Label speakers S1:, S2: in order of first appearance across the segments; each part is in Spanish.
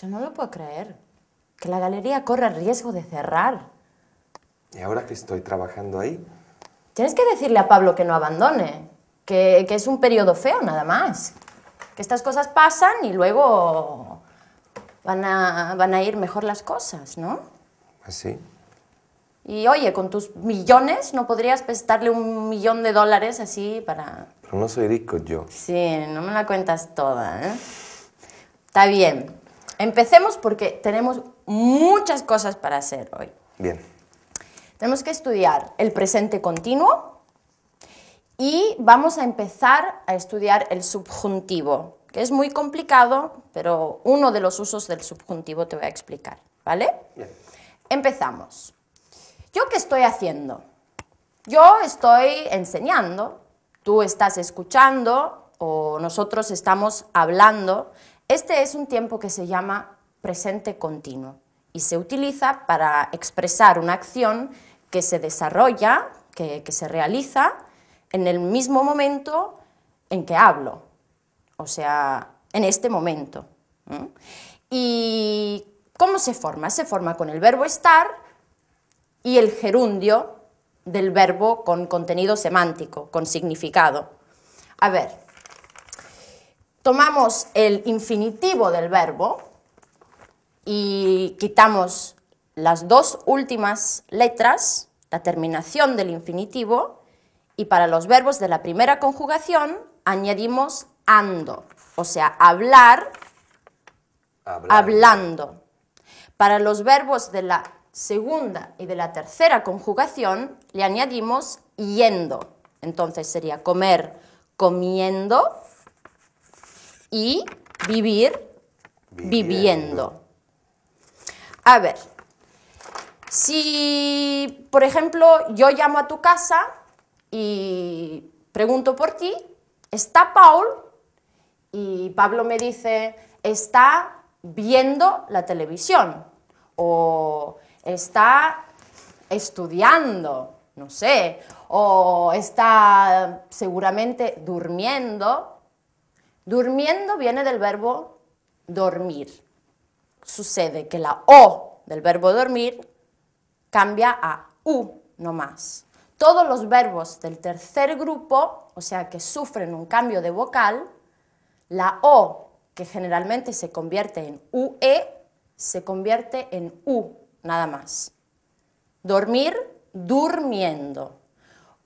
S1: Yo no lo puedo creer. Que la galería corra riesgo de cerrar.
S2: Y ahora que estoy trabajando ahí...
S1: Tienes que decirle a Pablo que no abandone. Que, que es un periodo feo, nada más. Que estas cosas pasan y luego van a, van a ir mejor las cosas, ¿no? Así. Pues y oye, con tus millones no podrías prestarle un millón de dólares así para...
S2: Pero no soy rico yo.
S1: Sí, no me la cuentas toda, ¿eh? Está bien. Empecemos porque tenemos muchas cosas para hacer hoy. Bien. Tenemos que estudiar el presente continuo y vamos a empezar a estudiar el subjuntivo, que es muy complicado, pero uno de los usos del subjuntivo te voy a explicar, ¿vale? Bien. Empezamos. ¿Yo qué estoy haciendo? Yo estoy enseñando, tú estás escuchando o nosotros estamos hablando este es un tiempo que se llama presente continuo y se utiliza para expresar una acción que se desarrolla, que, se realiza en el mismo momento en que hablo, o sea, en este momento. ¿Y cómo se forma? Se forma con el verbo estar y el gerundio del verbo con contenido semántico, con significado. A ver, tomamos el infinitivo del verbo y quitamos las dos últimas letras, la terminación del infinitivo, y para los verbos de la primera conjugación añadimos ando, o sea, hablar, hablando. Para los verbos de la segunda y de la tercera conjugación le añadimos yendo. Entonces sería comer, comiendo, y vivir viviendo. A ver, si, por ejemplo, yo llamo a tu casa y pregunto por ti, ¿está Paul? Y Pablo me dice, está viendo la televisión o está estudiando, no sé, o está seguramente durmiendo Durmiendo viene del verbo dormir. Sucede que la O del verbo dormir cambia a U más. Todos los verbos del tercer grupo, o sea que sufren un cambio de vocal, la O, que generalmente se convierte en UE, se convierte en U nada más. Dormir, durmiendo.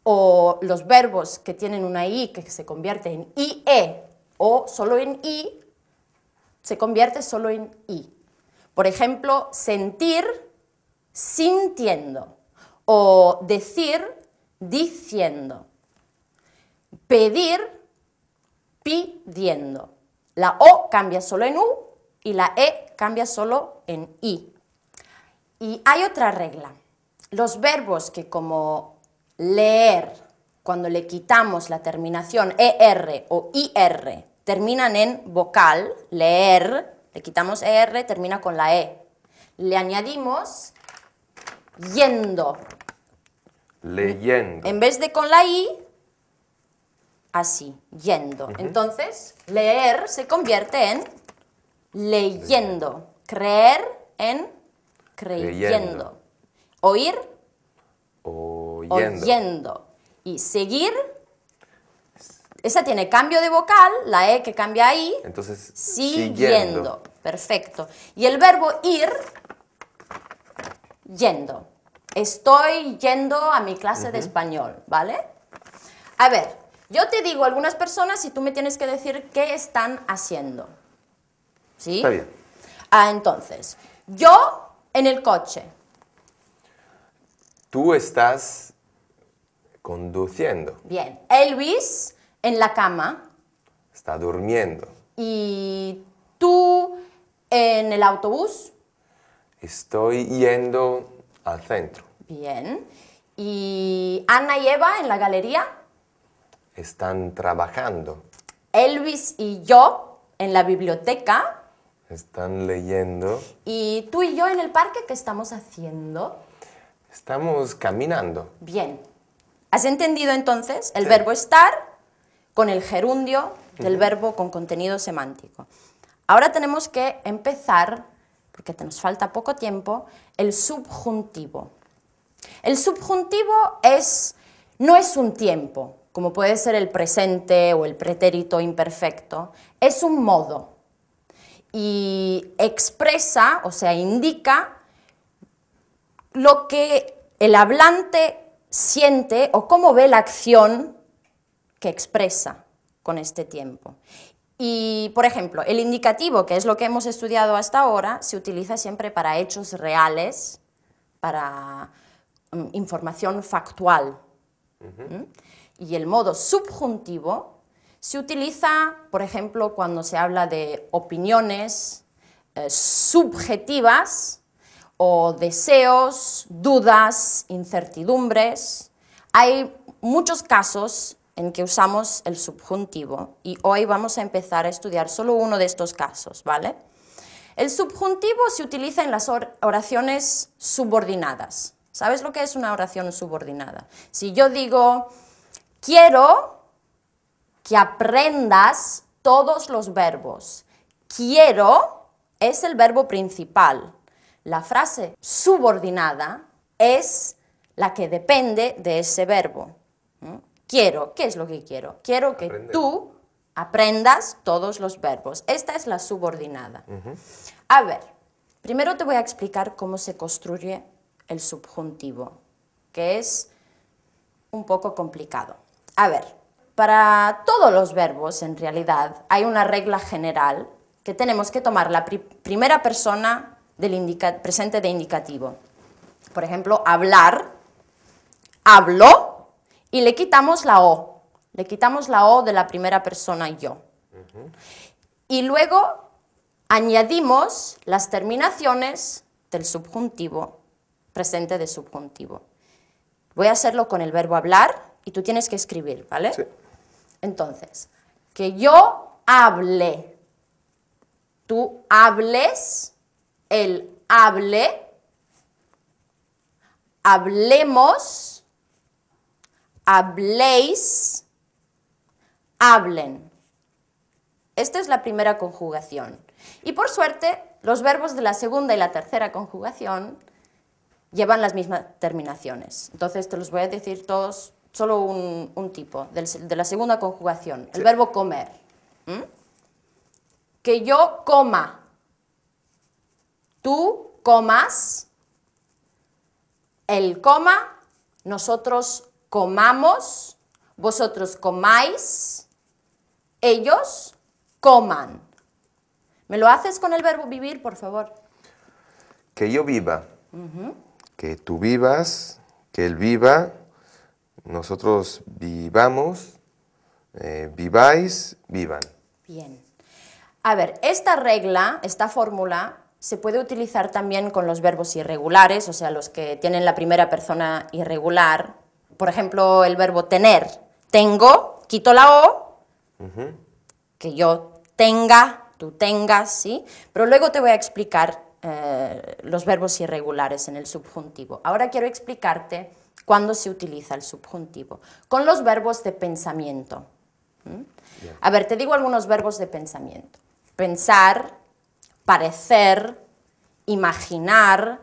S1: O los verbos que tienen una I que se convierte en IE, o solo en i se convierte solo en i. Por ejemplo, sentir sintiendo o decir diciendo. Pedir pidiendo. La O cambia solo en U y la E cambia solo en I. Y hay otra regla. Los verbos que como leer, cuando le quitamos la terminación ER o IR, terminan en vocal, leer, le quitamos ER, termina con la E. Le añadimos yendo.
S2: Leyendo.
S1: En vez de con la I, así, yendo. Entonces, leer se convierte en leyendo. Creer en creyendo. Oír, oyendo y seguir. Esa tiene cambio de vocal, la E que cambia ahí.
S2: Entonces, siguiendo.
S1: Perfecto. Y el verbo ir, yendo. Estoy yendo a mi clase de español, ¿vale? A ver, yo te digo algunas personas y tú me tienes que decir qué están haciendo. ¿Sí? Está bien. Ah, entonces, yo en el coche.
S2: Tú estás Conduciendo.
S1: Bien. Elvis en la cama.
S2: Está durmiendo.
S1: ¿Y tú en el autobús?
S2: Estoy yendo al centro.
S1: Bien. ¿Y Ana y Eva en la galería?
S2: Están trabajando.
S1: Elvis y yo en la biblioteca.
S2: Están leyendo.
S1: ¿Y tú y yo en el parque qué estamos haciendo?
S2: Estamos caminando.
S1: Bien. ¿Has entendido entonces el verbo estar con el gerundio del verbo con contenido semántico? Ahora tenemos que empezar, porque te nos falta poco tiempo, el subjuntivo. El subjuntivo es, no es un tiempo, como puede ser el presente o el pretérito imperfecto, es un modo y expresa, o sea, indica lo que el hablante siente o cómo ve la acción que expresa con este tiempo. Y, por ejemplo, el indicativo, que es lo que hemos estudiado hasta ahora, se utiliza siempre para hechos reales, para mm, información factual. Y el modo subjuntivo se utiliza, por ejemplo, cuando se habla de opiniones eh, subjetivas o deseos, dudas, incertidumbres. Hay muchos casos en que usamos el subjuntivo y hoy vamos a empezar a estudiar solo uno de estos casos, ¿vale? El subjuntivo se utiliza en las oraciones subordinadas. ¿Sabes lo que es una oración subordinada? Si yo digo, quiero que aprendas todos los verbos. Quiero es el verbo principal. La frase subordinada es la que depende de ese verbo. Quiero, ¿qué es lo que quiero? Quiero que tú aprendas todos los verbos. Esta es la subordinada. A ver, primero te voy a explicar cómo se construye el subjuntivo, que es un poco complicado. A ver, para todos los verbos en realidad hay una regla general que tenemos que tomar la primera persona del presente de indicativo. Por ejemplo, hablar, Hablo. y le quitamos la O. Le quitamos la O de la primera persona yo. Y luego añadimos las terminaciones del subjuntivo, presente de subjuntivo. Voy a hacerlo con el verbo hablar y tú tienes que escribir, ¿vale? Sí. Entonces, que yo hable, tú hables, el hable, hablemos, habléis, hablen. Esta es la primera conjugación. Y por suerte, los verbos de la segunda y la tercera conjugación llevan las mismas terminaciones. Entonces te los voy a decir todos, solo un, tipo, de la segunda conjugación, el verbo comer. Que yo coma tú comas, él coma, nosotros comamos, vosotros comáis, ellos coman. ¿Me lo haces con el verbo vivir, por favor?
S2: Que yo viva, que tú vivas, que él viva, nosotros vivamos, eh, viváis, vivan.
S1: Bien. A ver, esta regla, esta fórmula, se puede utilizar también con los verbos irregulares, o sea, los que tienen la primera persona irregular. Por ejemplo, el verbo tener. Tengo, quito la O, que yo tenga, tú tengas, ¿sí? Pero luego te voy a explicar eh, los verbos irregulares en el subjuntivo. Ahora quiero explicarte cuándo se utiliza el subjuntivo. Con los verbos de pensamiento. A ver, te digo algunos verbos de pensamiento. Pensar, parecer, imaginar,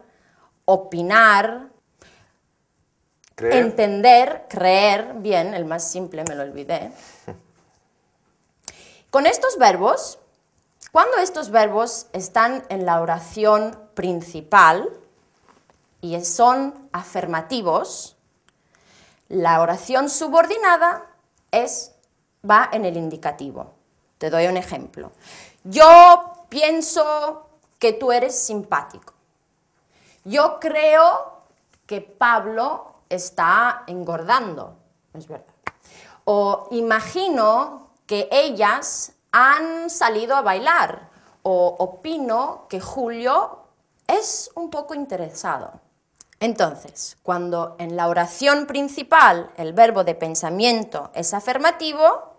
S1: opinar, entender, creer, bien, el más simple me lo olvidé. Con estos verbos, cuando estos verbos están en la oración principal y son afirmativos, la oración subordinada es, va en el indicativo. Te doy un ejemplo. Yo pienso que tú eres simpático. Yo creo que Pablo está engordando, es verdad. O imagino que ellas han salido a bailar. O opino que Julio es un poco interesado. Entonces, cuando en la oración principal el verbo de pensamiento es afirmativo,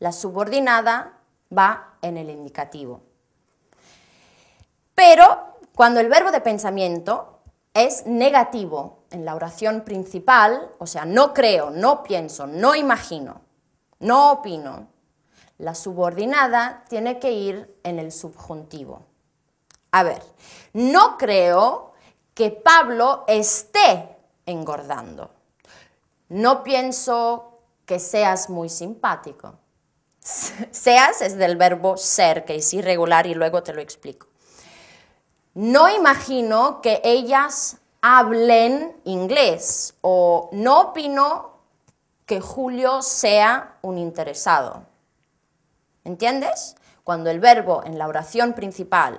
S1: la subordinada va en el indicativo. Pero cuando el verbo de pensamiento es negativo en la oración principal, o sea, no creo, no pienso, no imagino, no opino, la subordinada tiene que ir en el subjuntivo. A ver, no creo que Pablo esté engordando. No pienso que seas muy simpático. Seas es del verbo ser, que es irregular y luego te lo explico no imagino que ellas hablen inglés o no opino que Julio sea un interesado. ¿Entiendes? Cuando el verbo en la oración principal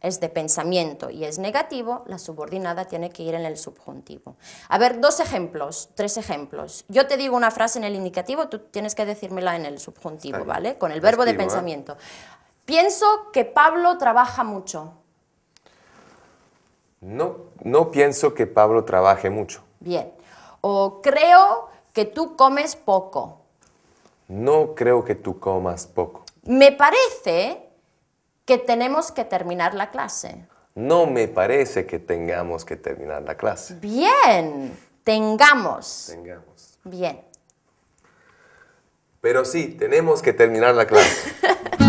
S1: es de pensamiento y es negativo, la subordinada tiene que ir en el subjuntivo. A ver, dos ejemplos, tres ejemplos. Yo te digo una frase en el indicativo, tú tienes que decírmela en el subjuntivo, ¿vale? Con el verbo de ¿eh? pensamiento. Pienso que Pablo trabaja mucho.
S2: No, no pienso que Pablo trabaje mucho.
S1: Bien. O creo que tú comes poco.
S2: No creo que tú comas poco.
S1: Me parece que tenemos que terminar la clase.
S2: No me parece que tengamos que terminar la clase.
S1: Bien, tengamos.
S2: Tengamos. Bien. Pero sí, tenemos que terminar la clase.